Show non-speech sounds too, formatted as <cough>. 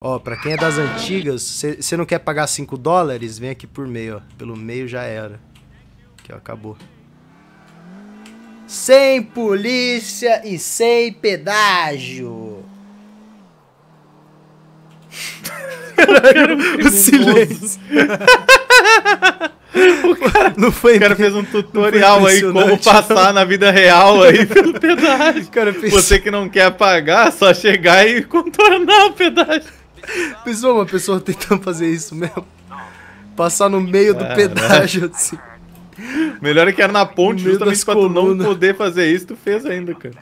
Ó, pra quem é das antigas, você não quer pagar 5 dólares? Vem aqui por meio, ó. Pelo meio já era. Aqui, ó, acabou. Sem polícia e sem pedágio. <laughs> o silêncio. <laughs> O cara, <laughs> não foi, o cara fez um tutorial aí como passar na vida real aí pelo pedágio. Cara, Você que não quer pagar, só chegar e contornar o pedágio. <laughs> Pessoa, uma pessoa tentando fazer isso mesmo? Passar no meio do pedágio assim. Melhor é que era na ponte, justamente pra tu não poder fazer isso, tu fez ainda, cara.